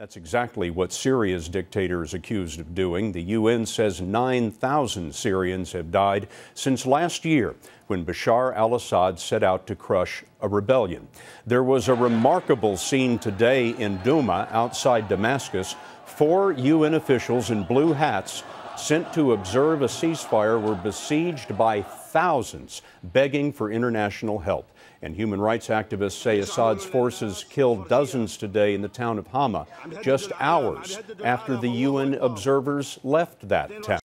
That's exactly what Syria's dictator is accused of doing. The UN says 9,000 Syrians have died since last year when Bashar al Assad set out to crush a rebellion. There was a remarkable scene today in Duma outside Damascus. Four UN officials in blue hats sent to observe a ceasefire were besieged by thousands begging for international help. And human rights activists say Assad's forces killed dozens today in the town of Hama, just hours after the UN observers left that town.